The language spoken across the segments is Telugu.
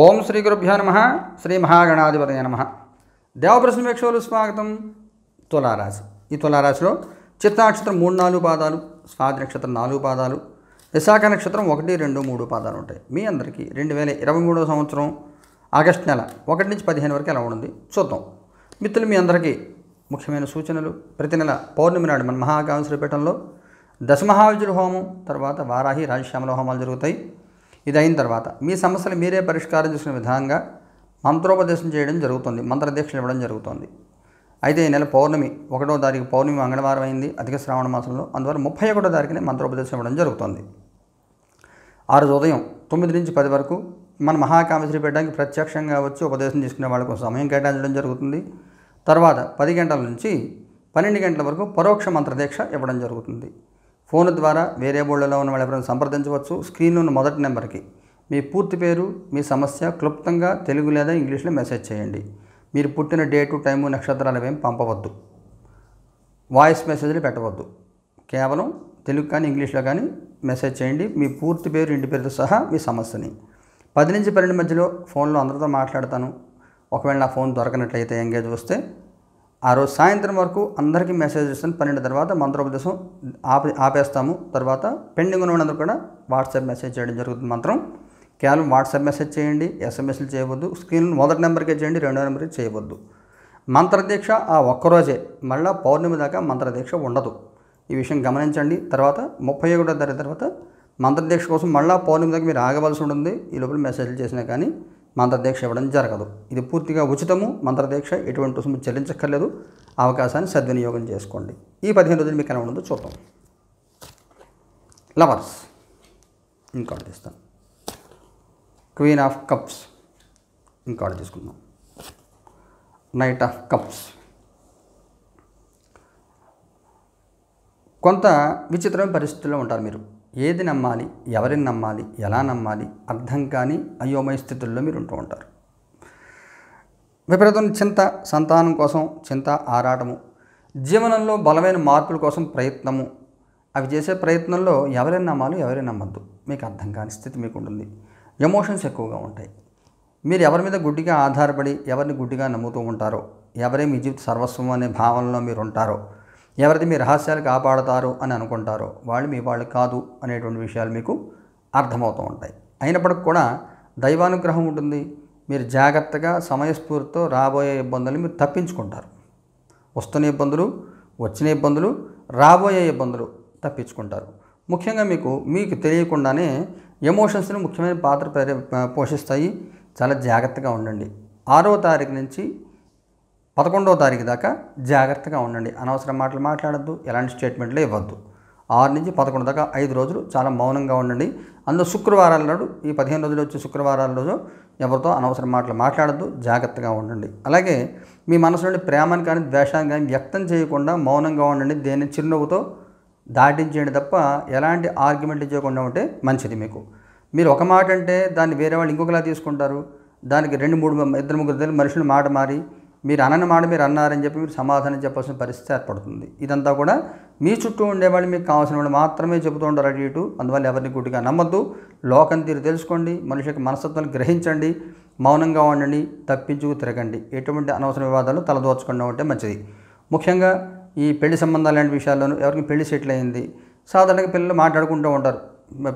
ఓం శ్రీ గురుభ్యో నమ శ్రీ మహాగణాధిపతయ నమ దేవప్రశ్న వీక్షకులు స్వాగతం తులారాశి ఈ తులారాశిలో చిత్తా నక్షత్రం మూడు నాలుగు పాదాలు స్వాతి నక్షత్రం నాలుగు పాదాలు విశాఖ నక్షత్రం ఒకటి రెండు మూడు పాదాలు ఉంటాయి మీ అందరికీ రెండు వేల ఇరవై మూడవ సంవత్సరం ఆగస్టు నెల ఒకటి నుంచి పదిహేను వరకు ఎలా ఉంది చూద్దాం మిత్రులు మీ అందరికీ ముఖ్యమైన సూచనలు ప్రతి నెల పౌర్ణమి నాడు మన మహాకాంశ్రీపీఠంలో దశమహావిజుల హోమం తర్వాత వారాహి రాజశ్యామల హోమాలు జరుగుతాయి ఇది అయిన తర్వాత మీ సమస్యలు మీరే పరిష్కారం చేసిన విధంగా మంత్రోపదేశం చేయడం జరుగుతుంది మంత్రదీక్షలు ఇవ్వడం జరుగుతుంది అయితే ఈ నెల పౌర్ణమి ఒకటో తారీఖు పౌర్ణమి మంగళవారం అయింది అధిక శ్రావణ మాసంలో అందువల్ల ముప్పై ఒకటో తారీఖునే మంత్రోపదేశం ఇవ్వడం జరుగుతుంది ఆ రోజు ఉదయం తొమ్మిది నుంచి పది వరకు మన మహాకామేశ్వరి పెట్టడానికి ప్రత్యక్షంగా వచ్చి ఉపదేశం తీసుకునే వాళ్ళకు సమయం కేటాయించడం జరుగుతుంది తర్వాత పది గంటల నుంచి పన్నెండు గంటల వరకు పరోక్ష మంత్రదీక్ష ఇవ్వడం జరుగుతుంది ఫోన్ ద్వారా వేరే బోర్డులో ఉన్న వాళ్ళు ఎవరైనా సంప్రదించవచ్చు స్క్రీన్లో ఉన్న మొదటి నెంబర్కి మీ పూర్తి పేరు మీ సమస్య క్లుప్తంగా తెలుగు లేదా ఇంగ్లీష్లో మెసేజ్ చేయండి మీరు పుట్టిన డేటు టైము నక్షత్రాలు ఏమి పంపవద్దు వాయిస్ మెసేజ్లు పెట్టవద్దు కేవలం తెలుగు కానీ ఇంగ్లీష్లో కానీ మెసేజ్ చేయండి మీ పూర్తి పేరు ఇంటి పేరుతో సహా మీ సమస్యని పది నుంచి పన్నెండు మధ్యలో ఫోన్లో అందరితో మాట్లాడతాను ఒకవేళ నా ఫోన్ దొరకనట్లయితే ఎంగేజ్ వస్తే ఆ రోజు సాయంత్రం వరకు అందరికీ మెసేజ్ ఇస్తాను పన్నెండు తర్వాత మంత్రోపదేశం ఆపే ఆపేస్తాము తర్వాత పెండింగ్ ఉన్నవాళ్ళందరూ కూడా వాట్సాప్ మెసేజ్ చేయడం జరుగుతుంది మంత్రం కేవలం వాట్సాప్ మెసేజ్ చేయండి ఎస్ఎంఎస్లు చేయవద్దు స్క్రీన్ మొదటి నెంబర్కే చేయండి రెండో నెంబర్కి చేయవద్దు మంత్రదీక్ష ఆ ఒక్కరోజే మళ్ళీ పౌర్ణమి దాకా మంత్రదీక్ష ఉండదు ఈ విషయం గమనించండి తర్వాత ముప్పై ఒకటో తర్వాత మంత్రదీక్ష కోసం మళ్ళీ పౌర్ణమి దాకా మీరు ఆగవలసి ఉంటుంది ఈ లోపల మెసేజ్లు చేసినా కానీ మంత్రదీక్ష ఇవ్వడం జరగదు ఇది పూర్తిగా ఉచితము మంత్రదీక్ష ఎటువంటి రుసుము చెల్లించక్కర్లేదు అవకాశాన్ని సద్వినియోగం చేసుకోండి ఈ పదిహేను రోజులు మీకు ఎలా ఉండదో చూద్దాం లవర్స్ ఇంకోటి తీస్తాను క్వీన్ ఆఫ్ కప్స్ ఇంకోటి తీసుకుందాం నైట్ ఆఫ్ కప్స్ కొంత విచిత్రమైన పరిస్థితుల్లో ఉంటారు మీరు ఏది నమ్మాలి ఎవరిని నమ్మాలి ఎలా నమ్మాలి అర్థం కాని అయోమయ స్థితుల్లో మీరు ఉంటూ ఉంటారు విపరీతం చింత సంతానం కోసం చింత ఆరాటము జీవనంలో బలమైన మార్పుల కోసం ప్రయత్నము అవి చేసే ప్రయత్నంలో ఎవరిని నమ్మాలో ఎవరిని నమ్మద్దు మీకు అర్థం కాని స్థితి మీకు ఉంటుంది ఎమోషన్స్ ఎక్కువగా ఉంటాయి మీరు ఎవరి మీద గుడ్డిగా ఆధారపడి ఎవరిని గుడ్డిగా నమ్ముతూ ఉంటారో ఎవరే మీ జీవిత సర్వస్వం అనే భావనలో మీరు ఉంటారో ఎవరిది మీ రహస్యాలు కాపాడతారు అని అనుకుంటారో వాళ్ళు మీ వాళ్ళు కాదు అనేటువంటి విషయాలు మీకు అర్థమవుతూ ఉంటాయి అయినప్పటికి కూడా దైవానుగ్రహం ఉంటుంది మీరు జాగ్రత్తగా సమయస్ఫూర్తితో రాబోయే ఇబ్బందులు మీరు తప్పించుకుంటారు వస్తున్న ఇబ్బందులు వచ్చిన ఇబ్బందులు రాబోయే ఇబ్బందులు తప్పించుకుంటారు ముఖ్యంగా మీకు మీకు తెలియకుండానే ఎమోషన్స్ని ముఖ్యమైన పాత్ర పోషిస్తాయి చాలా జాగ్రత్తగా ఉండండి ఆరో తారీఖు నుంచి పదకొండవ తారీఖు దాకా జాగ్రత్తగా ఉండండి అనవసరం మాటలు మాట్లాడద్దు ఎలాంటి స్టేట్మెంట్లు ఇవ్వద్దు ఆరు నుంచి పదకొండు దాకా ఐదు రోజులు చాలా మౌనంగా ఉండండి అందులో శుక్రవారాల నాడు ఈ పదిహేను రోజులు వచ్చే శుక్రవారాల రోజు ఎవరితో అనవసరం మాటలు మాట్లాడద్దు జాగ్రత్తగా ఉండండి అలాగే మీ మనసు నుండి ప్రేమను కానీ ద్వేషాన్ని కానీ వ్యక్తం చేయకుండా మౌనంగా ఉండండి దేన్ని చిరునవ్వుతో దాటించేయండి తప్ప ఎలాంటి ఆర్గ్యుమెంట్ చేయకుండా ఉంటే మంచిది మీకు మీరు ఒక మాట అంటే దాన్ని వేరే వాళ్ళు ఇంకొకలా తీసుకుంటారు దానికి రెండు మూడు ఇద్దరు ముగ్గురు మనుషులు మాట మారి మీరు అనని మాట మీరు అన్నారని చెప్పి మీరు సమాధానం చెప్పాల్సిన పరిస్థితి ఏర్పడుతుంది ఇదంతా కూడా మీ చుట్టూ ఉండేవాళ్ళు మీకు కావాల్సిన వాళ్ళు మాత్రమే చెబుతూ ఉంటారు అటు ఇటు అందువల్ల ఎవరిని గుడ్డిగా నమ్మద్దు లోకం తీరు తెలుసుకోండి మనిషికి మనస్తత్వాన్ని గ్రహించండి మౌనంగా ఉండండి తప్పించుకు తిరగండి ఎటువంటి అనవసర వివాదాలు తలదోచకుండా ఉంటే మంచిది ముఖ్యంగా ఈ పెళ్లి సంబంధాలు లాంటి విషయాల్లోనూ ఎవరికి పెళ్లి సెటిల్ అయింది సాధారణంగా పిల్లలు మాట్లాడుకుంటూ ఉంటారు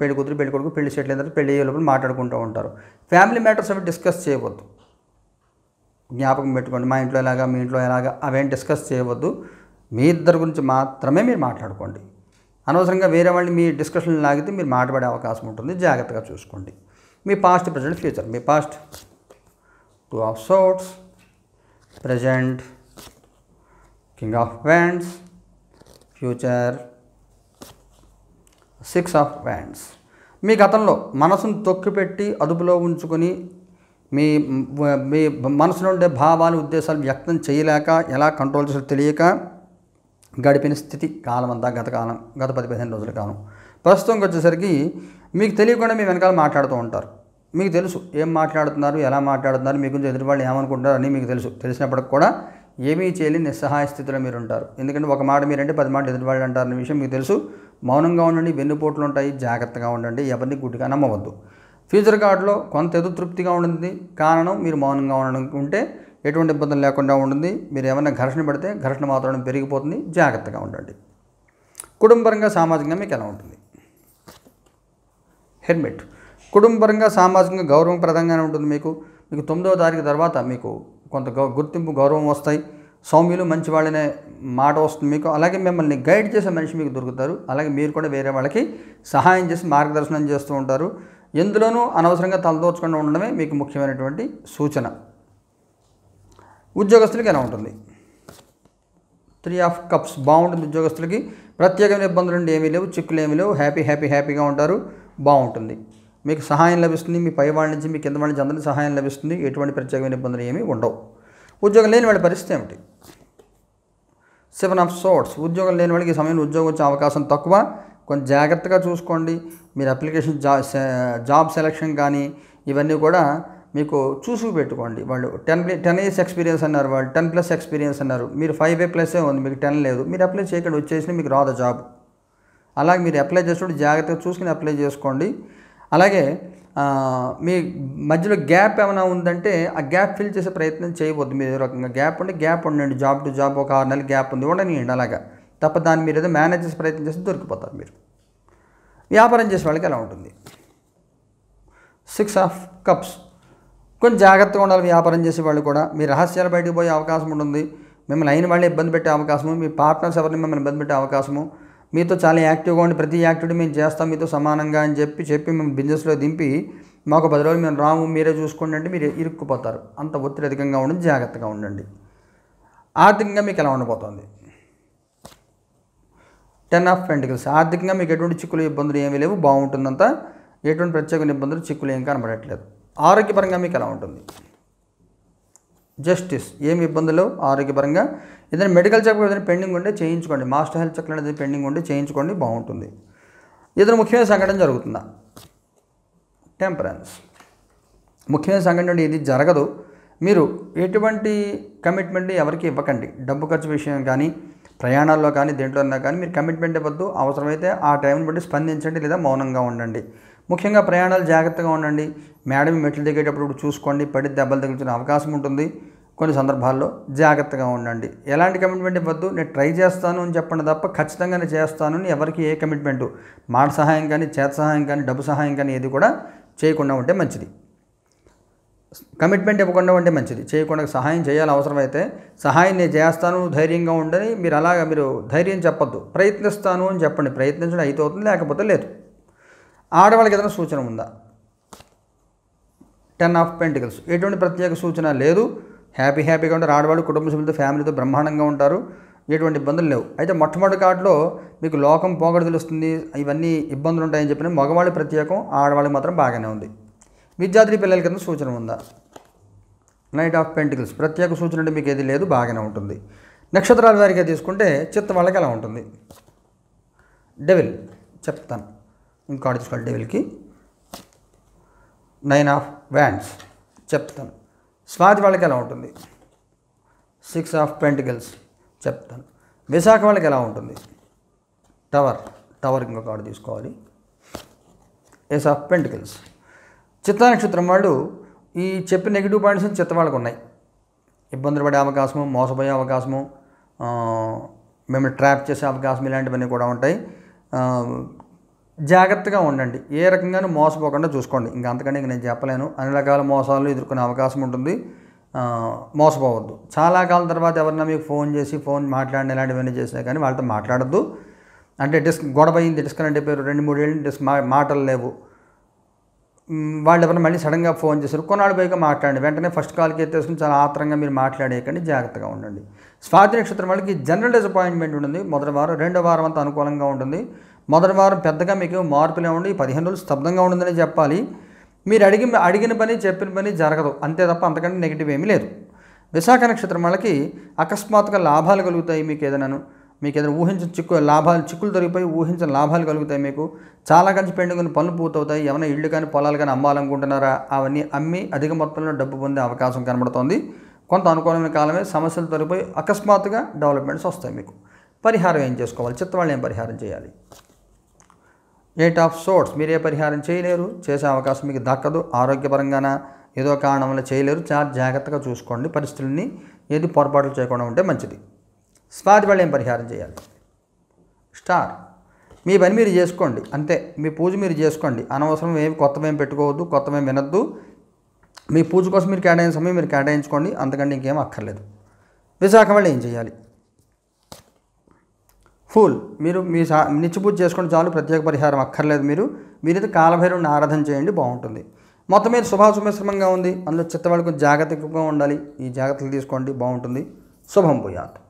పెళ్లి కూతురు పెళ్లి కొడుకు పెళ్లి సెటిల్ అయిన తర్వాత పెళ్లి అయ్యే లోపల మాట్లాడుకుంటూ ఉంటారు ఫ్యామిలీ మ్యాటర్స్ అవి డిస్కస్ చేయవద్దు జ్ఞాపకం పెట్టుకోండి మా ఇంట్లో ఎలాగా మీ ఇంట్లో ఎలాగా అవేం డిస్కస్ చేయవద్దు మీ ఇద్దరి గురించి మాత్రమే మీరు మాట్లాడుకోండి అనవసరంగా వేరే వాళ్ళని మీ డిస్కషన్ లాగితే మీరు మాట్లాడే అవకాశం ఉంటుంది జాగ్రత్తగా చూసుకోండి మీ పాస్ట్ ప్రజెంట్ ఫ్యూచర్ మీ past two of swords present king of wands future six of wands మీ గతంలో మనసును తొక్కిపెట్టి అదుపులో ఉంచుకొని మీ మీ మనసులో ఉండే భావాలు ఉద్దేశాలు వ్యక్తం చేయలేక ఎలా కంట్రోల్ చేసో తెలియక గడిపిన స్థితి కాలం అంతా గత కాలం గత పది పదిహేను రోజుల కాలం ప్రస్తుతంకి వచ్చేసరికి మీకు తెలియకుండా మీ వెనకాల మాట్లాడుతూ ఉంటారు మీకు తెలుసు ఏం మాట్లాడుతున్నారు ఎలా మాట్లాడుతున్నారు మీ గురించి ఎదురువాళ్ళు వాళ్ళు ఏమనుకుంటారు అని మీకు తెలుసు తెలిసినప్పటికి కూడా ఏమీ చేయలేని నిస్సహాయ స్థితిలో మీరు ఉంటారు ఎందుకంటే ఒక మాట మీరంటే పది మాట ఎదుటి వాళ్ళు అంటారనే విషయం మీకు తెలుసు మౌనంగా ఉండండి వెన్నుపోట్లు ఉంటాయి జాగ్రత్తగా ఉండండి ఎవరిని గుడ్డిగా నమ్మవద్దు ఫ్యూచర్ కార్డులో కొంత ఎదురు తృప్తిగా ఉంటుంది కారణం మీరు మౌనంగా ఉండడం ఉంటే ఎటువంటి ఇబ్బందులు లేకుండా ఉంటుంది మీరు ఏమైనా ఘర్షణ పెడితే ఘర్షణ మాత్రం పెరిగిపోతుంది జాగ్రత్తగా ఉండండి కుటుంబపరంగా సామాజికంగా మీకు ఎలా ఉంటుంది హెల్మెట్ కుటుంబపరంగా సామాజికంగా గౌరవప్రదంగానే ఉంటుంది మీకు మీకు తొమ్మిదవ తారీఖు తర్వాత మీకు కొంత గుర్తింపు గౌరవం వస్తాయి సౌమ్యులు మంచి వాళ్ళనే మాట వస్తుంది మీకు అలాగే మిమ్మల్ని గైడ్ చేసే మనిషి మీకు దొరుకుతారు అలాగే మీరు కూడా వేరే వాళ్ళకి సహాయం చేసి మార్గదర్శనం చేస్తూ ఉంటారు ఎందులోనూ అనవసరంగా తలదోచకుండా ఉండడమే మీకు ముఖ్యమైనటువంటి సూచన ఉద్యోగస్తులకి ఎలా ఉంటుంది త్రీ ఆఫ్ కప్స్ బాగుంటుంది ఉద్యోగస్తులకి ప్రత్యేకమైన ఇబ్బందులు ఉండి ఏమీ లేవు చిక్కులు ఏమీ లేవు హ్యాపీ హ్యాపీ హ్యాపీగా ఉంటారు బాగుంటుంది మీకు సహాయం లభిస్తుంది మీ పై వాళ్ళ నుంచి మీ కింద వాళ్ళ నుంచి అందరికీ సహాయం లభిస్తుంది ఎటువంటి ప్రత్యేకమైన ఇబ్బందులు ఏమీ ఉండవు ఉద్యోగం లేని వాళ్ళ పరిస్థితి ఏమిటి సెవెన్ ఆఫ్ సోర్ట్స్ ఉద్యోగం లేని వాళ్ళకి సమయంలో ఉద్యోగం వచ్చే అవకాశం తక్కువ కొంచెం జాగ్రత్తగా చూసుకోండి మీరు అప్లికేషన్ జా జాబ్ సెలక్షన్ కానీ ఇవన్నీ కూడా మీకు చూసి పెట్టుకోండి వాళ్ళు టెన్ టెన్ ఇయర్స్ ఎక్స్పీరియన్స్ అన్నారు వాళ్ళు టెన్ ప్లస్ ఎక్స్పీరియన్స్ అన్నారు మీరు ఫైవ్ ఏ ఏ ఉంది మీకు టెన్ లేదు మీరు అప్లై చేయకండి వచ్చేసి మీకు రాదు జాబ్ అలాగే మీరు అప్లై చేసినప్పుడు జాగ్రత్తగా చూసుకుని అప్లై చేసుకోండి అలాగే మీ మధ్యలో గ్యాప్ ఏమైనా ఉందంటే ఆ గ్యాప్ ఫిల్ చేసే ప్రయత్నం చేయవద్దు మీరు రకంగా గ్యాప్ ఉండి గ్యాప్ ఉండండి జాబ్ టు జాబ్ ఒక ఆరు నెలలు గ్యాప్ ఉంది ఉండనియండి అలాగా తప్ప దాన్ని మీరు ఏదో మేనేజ్ చేసే ప్రయత్నం చేస్తే దొరికిపోతారు మీరు వ్యాపారం చేసే వాళ్ళకి ఎలా ఉంటుంది సిక్స్ ఆఫ్ కప్స్ కొంచెం జాగ్రత్తగా ఉండాలి వ్యాపారం చేసే వాళ్ళు కూడా మీ రహస్యాలు బయటకు పోయే అవకాశం ఉంటుంది మిమ్మల్ని అయిన వాళ్ళే ఇబ్బంది పెట్టే అవకాశము మీ పార్ట్నర్స్ ఎవరిని మిమ్మల్ని ఇబ్బంది పెట్టే అవకాశము మీతో చాలా యాక్టివ్గా ఉండి ప్రతి యాక్టివిటీ మేము చేస్తాం మీతో సమానంగా అని చెప్పి చెప్పి మేము బిజినెస్లో దింపి మాకు పది రోజులు మేము రాము మీరే చూసుకోండి అంటే మీరు ఇరుక్కుపోతారు అంత ఒత్తిడి అధికంగా ఉండండి జాగ్రత్తగా ఉండండి ఆర్థికంగా మీకు ఎలా ఉండబోతోంది టెన్ ఆఫ్ పెంటికల్స్ ఆర్థికంగా మీకు ఎటువంటి చిక్కులు ఇబ్బందులు ఏమీ లేవు బాగుంటుందంత ఎటువంటి ప్రత్యేక ఇబ్బందులు చిక్కులు ఏం కనబడట్లేదు ఆరోగ్యపరంగా మీకు ఎలా ఉంటుంది జస్టిస్ ఏమి ఇబ్బందులు ఆరోగ్యపరంగా ఏదైనా మెడికల్ చెకప్ ఏదైనా పెండింగ్ ఉంటే చేయించుకోండి మాస్టర్ హెల్త్ చెక్ అనేది పెండింగ్ ఉంటే చేయించుకోండి బాగుంటుంది ఏదైనా ముఖ్యమైన సంఘటన జరుగుతుందా టెంపరెన్స్ ముఖ్యమైన సంఘటన ఇది జరగదు మీరు ఎటువంటి కమిట్మెంట్ ఎవరికి ఇవ్వకండి డబ్బు ఖర్చు విషయం కానీ ప్రయాణాల్లో కానీ దేంట్లోన్నా కానీ మీరు కమిట్మెంట్ ఇవ్వద్దు అవసరమైతే ఆ టైంని బట్టి స్పందించండి లేదా మౌనంగా ఉండండి ముఖ్యంగా ప్రయాణాలు జాగ్రత్తగా ఉండండి మేడం మెట్లు దిగేటప్పుడు చూసుకోండి పడి దెబ్బలు తగిలించిన అవకాశం ఉంటుంది కొన్ని సందర్భాల్లో జాగ్రత్తగా ఉండండి ఎలాంటి కమిట్మెంట్ ఇవ్వద్దు నేను ట్రై చేస్తాను అని చెప్పండి తప్ప ఖచ్చితంగా నేను చేస్తాను అని ఎవరికి ఏ కమిట్మెంటు మాట సహాయం కానీ చేత సహాయం కానీ డబ్బు సహాయం కానీ ఏది కూడా చేయకుండా ఉంటే మంచిది కమిట్మెంట్ ఇవ్వకుండా ఉంటే మంచిది చేయకుండా సహాయం చేయాలి అవసరమైతే సహాయం నేను చేస్తాను ధైర్యంగా ఉండని మీరు అలాగా మీరు ధైర్యం చెప్పద్దు ప్రయత్నిస్తాను అని చెప్పండి ప్రయత్నించడం అయితే అవుతుంది లేకపోతే లేదు ఆడవాళ్ళకి ఏదైనా సూచన ఉందా టెన్ ఆఫ్ పెంటికల్స్ ఎటువంటి ప్రత్యేక సూచన లేదు హ్యాపీ హ్యాపీగా ఉంటారు ఆడవాళ్ళు కుటుంబ సభ్యులతో ఫ్యామిలీతో బ్రహ్మాండంగా ఉంటారు ఎటువంటి ఇబ్బందులు లేవు అయితే మొట్టమొదటి కార్డులో మీకు లోకం పోగడ తెలుస్తుంది ఇవన్నీ ఇబ్బందులు ఉంటాయని చెప్పిన మగవాళ్ళ ప్రత్యేకం ఆడవాళ్ళకి మాత్రం బాగానే ఉంది విద్యార్థి పిల్లల కింద సూచన ఉందా నైట్ ఆఫ్ పెంటికల్స్ ప్రత్యేక సూచన అంటే మీకు ఏది లేదు బాగానే ఉంటుంది నక్షత్రాల వారిగా తీసుకుంటే చిత్త వాళ్ళకి ఎలా ఉంటుంది డెవిల్ చెప్తాను ఇంకోటి తీసుకోవాలి డెవిల్కి నైన్ ఆఫ్ వ్యాండ్స్ చెప్తాను స్వాతి వాళ్ళకి ఎలా ఉంటుంది సిక్స్ ఆఫ్ పెంటికల్స్ చెప్తాను విశాఖ వాళ్ళకి ఎలా ఉంటుంది టవర్ టవర్ ఇంకొక కార్డు తీసుకోవాలి ఎస్ ఆఫ్ పెంటికల్స్ చిత్తా నక్షత్రం వాళ్ళు ఈ చెప్పిన నెగిటివ్ పాయింట్స్ చిత్త వాళ్ళకు ఉన్నాయి ఇబ్బందులు పడే అవకాశము మోసపోయే అవకాశము మిమ్మల్ని ట్రాప్ చేసే అవకాశం ఇలాంటివన్నీ కూడా ఉంటాయి జాగ్రత్తగా ఉండండి ఏ రకంగానూ మోసపోకుండా చూసుకోండి ఇంకా అంతకంటే నేను చెప్పలేను అన్ని రకాల మోసాలు ఎదుర్కొనే అవకాశం ఉంటుంది మోసపోవద్దు చాలా కాలం తర్వాత ఎవరైనా మీకు ఫోన్ చేసి ఫోన్ మాట్లాడిన ఇలాంటివన్నీ చేసినా కానీ వాళ్ళతో మాట్లాడద్దు అంటే డిస్క్ గొడవ అయింది డిస్కనెక్ట్ అయిపోయారు రెండు మూడేళ్ళు డిస్ మాటలు లేవు వాళ్ళు ఎవరైనా మళ్ళీ సడన్గా ఫోన్ చేశారు కొన్నాళ్ళు పైగా మాట్లాడండి వెంటనే ఫస్ట్ కాల్కి ఎత్తేసుకుని చాలా ఆత్రంగా మీరు మాట్లాడేయకండి జాగ్రత్తగా ఉండండి స్వాతి నక్షత్రం వాళ్ళకి జనరల్ డిసప్పాయింట్మెంట్ ఉంటుంది మొదటి వారం రెండో వారం అంతా అనుకూలంగా ఉంటుంది మొదటి వారం పెద్దగా మీకు మార్పులు ఏమండి పదిహేను రోజులు స్తబ్దంగా ఉంటుందని చెప్పాలి మీరు అడిగి అడిగిన పని చెప్పిన పని జరగదు అంతే తప్ప అంతకంటే నెగిటివ్ ఏమీ లేదు విశాఖ నక్షత్రం వాళ్ళకి అకస్మాత్తుగా లాభాలు కలుగుతాయి మీకు ఏదైనాను మీకు ఏదైనా ఊహించిన చిక్కు లాభాలు చిక్కులు దొరికిపోయి ఊహించిన లాభాలు కలుగుతాయి మీకు చాలా కలిసి పెండుకుని పనులు పూర్తవుతాయి ఏమైనా ఇళ్ళు కానీ పొలాలు కానీ అమ్మాలనుకుంటున్నారా అవన్నీ అమ్మి అధిక మొత్తంలో డబ్బు పొందే అవకాశం కనబడుతోంది కొంత అనుకూలమైన కాలమే సమస్యలు తొలిపోయి అకస్మాత్తుగా డెవలప్మెంట్స్ వస్తాయి మీకు పరిహారం ఏం చేసుకోవాలి చిత్తవాళ్ళు ఏం పరిహారం చేయాలి ఎయిట్ ఆఫ్ సోర్ట్స్ మీరు ఏ పరిహారం చేయలేరు చేసే అవకాశం మీకు దక్కదు ఆరోగ్యపరంగాన ఏదో కారణం వల్ల చేయలేరు చాలా జాగ్రత్తగా చూసుకోండి పరిస్థితుల్ని ఏది పొరపాట్లు చేయకుండా ఉంటే మంచిది స్వాతి ఏం పరిహారం చేయాలి స్టార్ మీ పని మీరు చేసుకోండి అంతే మీ పూజ మీరు చేసుకోండి అనవసరం ఏమి కొత్తవేం పెట్టుకోవద్దు కొత్తవేం వినద్దు మీ పూజ కోసం మీరు కేటాయించిన సమయం మీరు కేటాయించుకోండి అంతకంటే ఇంకేం అక్కర్లేదు విశాఖ వాళ్ళు ఏం చేయాలి ఫుల్ మీరు మీ సా పూజ చేసుకోండి చాలు ప్రత్యేక పరిహారం అక్కర్లేదు మీరు మీరైతే కాలభైరవుని ఆరాధన చేయండి బాగుంటుంది మొత్తం మీద శుభాశుభశ్రమంగా ఉంది అందులో చిత్తవాళ్ళకు జాగ్రత్తగా ఉండాలి ఈ జాగ్రత్తలు తీసుకోండి బాగుంటుంది శుభం పోయాత్